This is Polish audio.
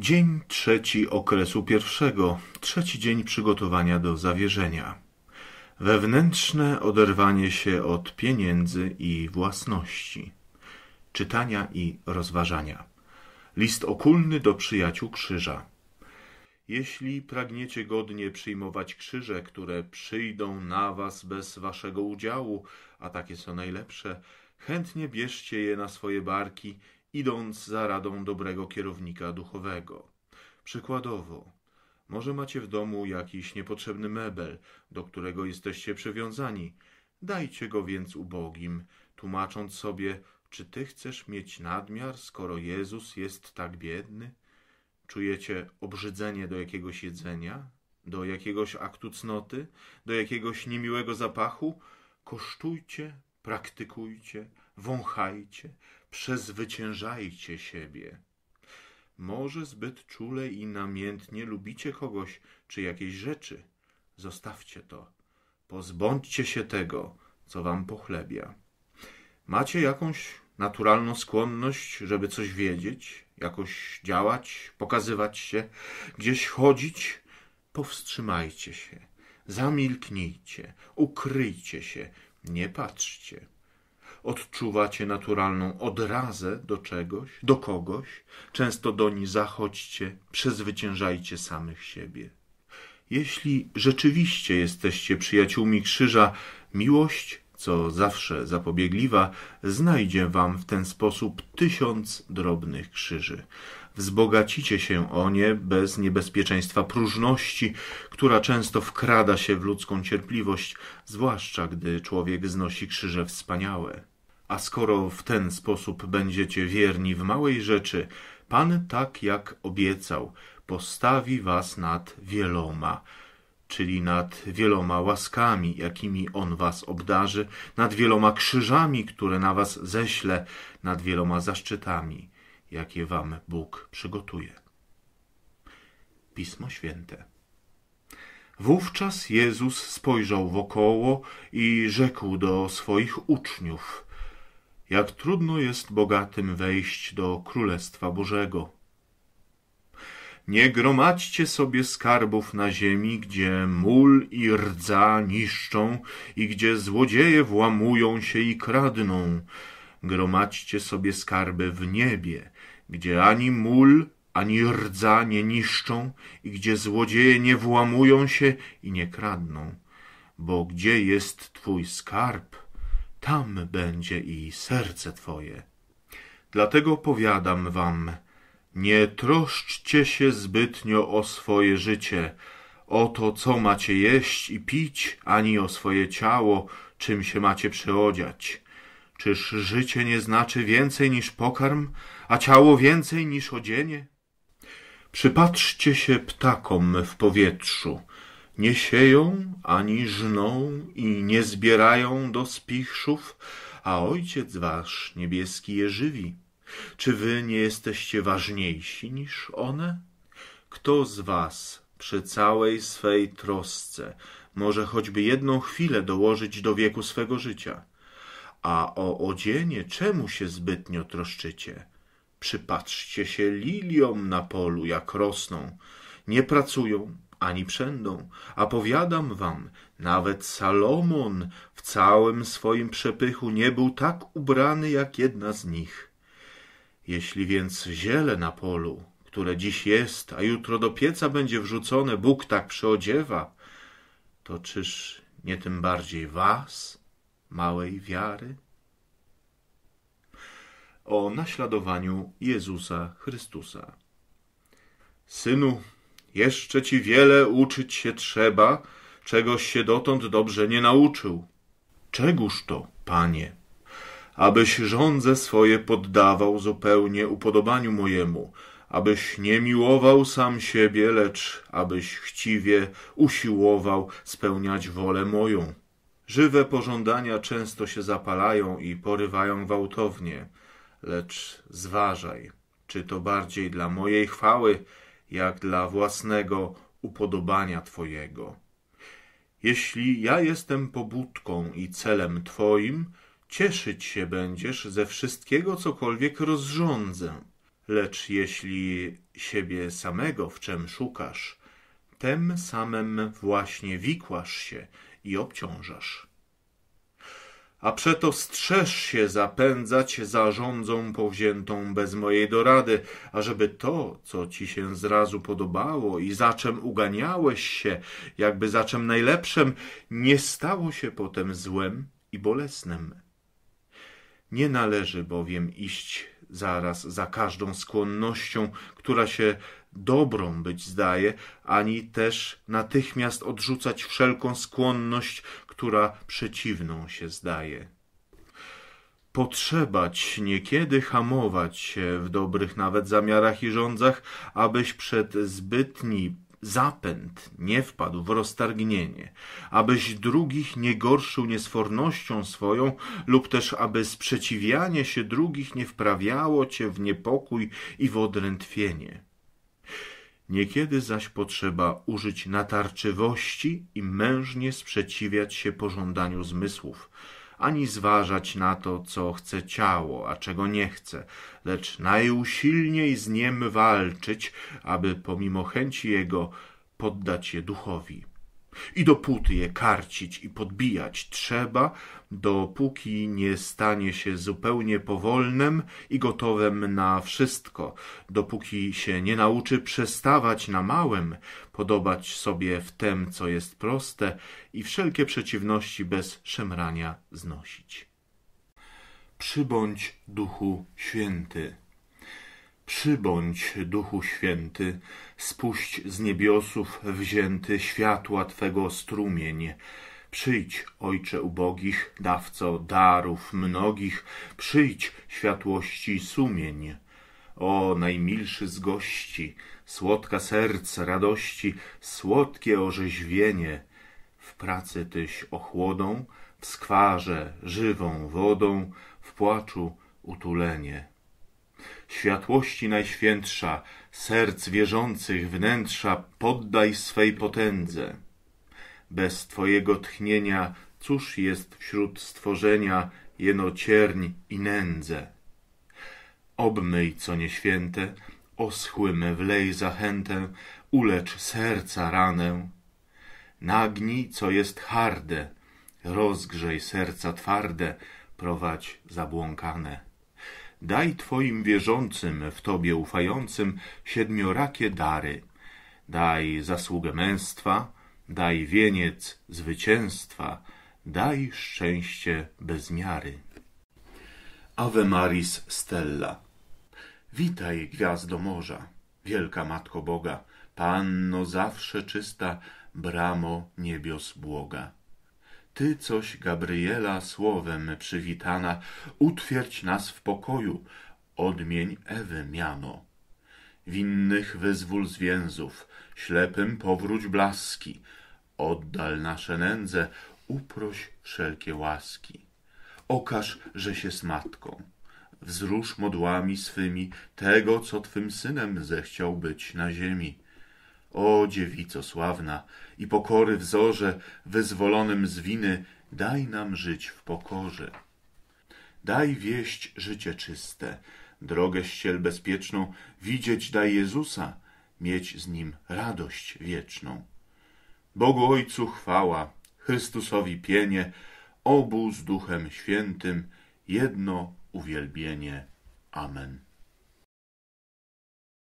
Dzień trzeci okresu pierwszego, trzeci dzień przygotowania do zawierzenia. Wewnętrzne oderwanie się od pieniędzy i własności. Czytania i rozważania. List okulny do przyjaciół krzyża. Jeśli pragniecie godnie przyjmować krzyże, które przyjdą na was bez waszego udziału, a takie są najlepsze, chętnie bierzcie je na swoje barki idąc za radą dobrego kierownika duchowego. Przykładowo, może macie w domu jakiś niepotrzebny mebel, do którego jesteście przywiązani. Dajcie go więc ubogim, tłumacząc sobie, czy ty chcesz mieć nadmiar, skoro Jezus jest tak biedny? Czujecie obrzydzenie do jakiegoś jedzenia, do jakiegoś aktu cnoty, do jakiegoś niemiłego zapachu? Kosztujcie, praktykujcie, wąchajcie, przezwyciężajcie siebie. Może zbyt czule i namiętnie lubicie kogoś czy jakieś rzeczy. Zostawcie to. Pozbądźcie się tego, co wam pochlebia. Macie jakąś naturalną skłonność, żeby coś wiedzieć, jakoś działać, pokazywać się, gdzieś chodzić? Powstrzymajcie się, zamilknijcie, ukryjcie się, nie patrzcie odczuwacie naturalną odrazę do czegoś, do kogoś, często doń zachodźcie, przezwyciężajcie samych siebie. Jeśli rzeczywiście jesteście przyjaciółmi krzyża, miłość, co zawsze zapobiegliwa, znajdzie wam w ten sposób tysiąc drobnych krzyży. Wzbogacicie się o nie bez niebezpieczeństwa próżności, która często wkrada się w ludzką cierpliwość, zwłaszcza gdy człowiek znosi krzyże wspaniałe. A skoro w ten sposób będziecie wierni w małej rzeczy, Pan tak jak obiecał, postawi was nad wieloma, czyli nad wieloma łaskami, jakimi On was obdarzy, nad wieloma krzyżami, które na was ześle, nad wieloma zaszczytami, jakie wam Bóg przygotuje. Pismo Święte. Wówczas Jezus spojrzał wokoło i rzekł do swoich uczniów – jak trudno jest bogatym wejść do Królestwa Bożego. Nie gromadźcie sobie skarbów na ziemi, gdzie mól i rdza niszczą i gdzie złodzieje włamują się i kradną. Gromadźcie sobie skarby w niebie, gdzie ani mól, ani rdza nie niszczą i gdzie złodzieje nie włamują się i nie kradną. Bo gdzie jest twój skarb, tam będzie i serce Twoje. Dlatego powiadam Wam, nie troszczcie się zbytnio o swoje życie, o to, co macie jeść i pić, ani o swoje ciało, czym się macie przeodziać. Czyż życie nie znaczy więcej niż pokarm, a ciało więcej niż odzienie? Przypatrzcie się ptakom w powietrzu. Nie sieją, ani żną i nie zbierają do spichrzów, a Ojciec Wasz niebieski je żywi. Czy Wy nie jesteście ważniejsi niż one? Kto z Was przy całej swej trosce może choćby jedną chwilę dołożyć do wieku swego życia? A o odzienie czemu się zbytnio troszczycie? Przypatrzcie się liliom na polu, jak rosną. Nie pracują, ani przędą. A powiadam wam, nawet Salomon w całym swoim przepychu nie był tak ubrany jak jedna z nich. Jeśli więc ziele na polu, które dziś jest, a jutro do pieca będzie wrzucone, Bóg tak przyodziewa, to czyż nie tym bardziej was, małej wiary? O naśladowaniu Jezusa Chrystusa. Synu, jeszcze ci wiele uczyć się trzeba, czegoś się dotąd dobrze nie nauczył. Czegóż to, panie? Abyś żądze swoje poddawał zupełnie upodobaniu mojemu, abyś nie miłował sam siebie, lecz abyś chciwie usiłował spełniać wolę moją. Żywe pożądania często się zapalają i porywają gwałtownie, lecz zważaj, czy to bardziej dla mojej chwały, jak dla własnego upodobania Twojego. Jeśli ja jestem pobudką i celem Twoim, cieszyć się będziesz ze wszystkiego, cokolwiek rozrządzę. Lecz jeśli siebie samego w czym szukasz, tym samym właśnie wikłasz się i obciążasz. A przeto strzeż się zapędzać za powziętą bez mojej dorady, ażeby to, co ci się zrazu podobało i za czym uganiałeś się, jakby za czym najlepszym, nie stało się potem złem i bolesnym. Nie należy bowiem iść zaraz za każdą skłonnością, która się dobrą być zdaje, ani też natychmiast odrzucać wszelką skłonność, która przeciwną się zdaje. Potrzebać niekiedy hamować się w dobrych nawet zamiarach i rządzach, abyś przed zbytni zapęd nie wpadł w roztargnienie, abyś drugich nie gorszył niesfornością swoją, lub też aby sprzeciwianie się drugich nie wprawiało cię w niepokój i w odrętwienie. Niekiedy zaś potrzeba użyć natarczywości i mężnie sprzeciwiać się pożądaniu zmysłów, ani zważać na to, co chce ciało, a czego nie chce, lecz najusilniej z niem walczyć, aby pomimo chęci jego poddać je duchowi. I dopóty je karcić i podbijać trzeba, dopóki nie stanie się zupełnie powolnym i gotowym na wszystko, dopóki się nie nauczy przestawać na małym, podobać sobie w tem, co jest proste i wszelkie przeciwności bez szemrania znosić. Przybądź Duchu Święty. Przybądź, Duchu Święty, spuść z niebiosów wzięty światła Twego strumień. Przyjdź, Ojcze ubogich, dawco darów mnogich, przyjdź światłości sumień. O, najmilszy z gości, słodka serc radości, słodkie orzeźwienie. W pracy Tyś ochłodą, w skwarze żywą wodą, w płaczu utulenie światłości najświętsza, serc wierzących wnętrza poddaj swej potędze. Bez Twojego tchnienia cóż jest wśród stworzenia jeno cierń i nędzę. Obmyj co nieświęte, oschłymy wlej zachętę, ulecz serca ranę. Nagnij co jest harde, rozgrzej serca twarde, prowadź zabłąkane daj Twoim wierzącym, w Tobie ufającym, siedmiorakie dary. Daj zasługę męstwa, daj wieniec zwycięstwa, daj szczęście bez miary. Ave Maris Stella Witaj, gwiazdo morza, wielka Matko Boga, Panno zawsze czysta, bramo niebios błoga. Ty coś, Gabriela, słowem przywitana, utwierdź nas w pokoju, odmień Ewy miano. Winnych wyzwól z więzów, ślepym powróć blaski, oddal nasze nędze, uproś wszelkie łaski. Okaż, że się z matką. Wzrusz modłami swymi tego, co twym synem zechciał być na ziemi o dziewico sławna i pokory wzorze, wyzwolonym z winy, daj nam żyć w pokorze. Daj wieść życie czyste, drogę ściel bezpieczną, widzieć daj Jezusa, mieć z Nim radość wieczną. Bogu Ojcu chwała, Chrystusowi pienie, obu z Duchem Świętym, jedno uwielbienie. Amen.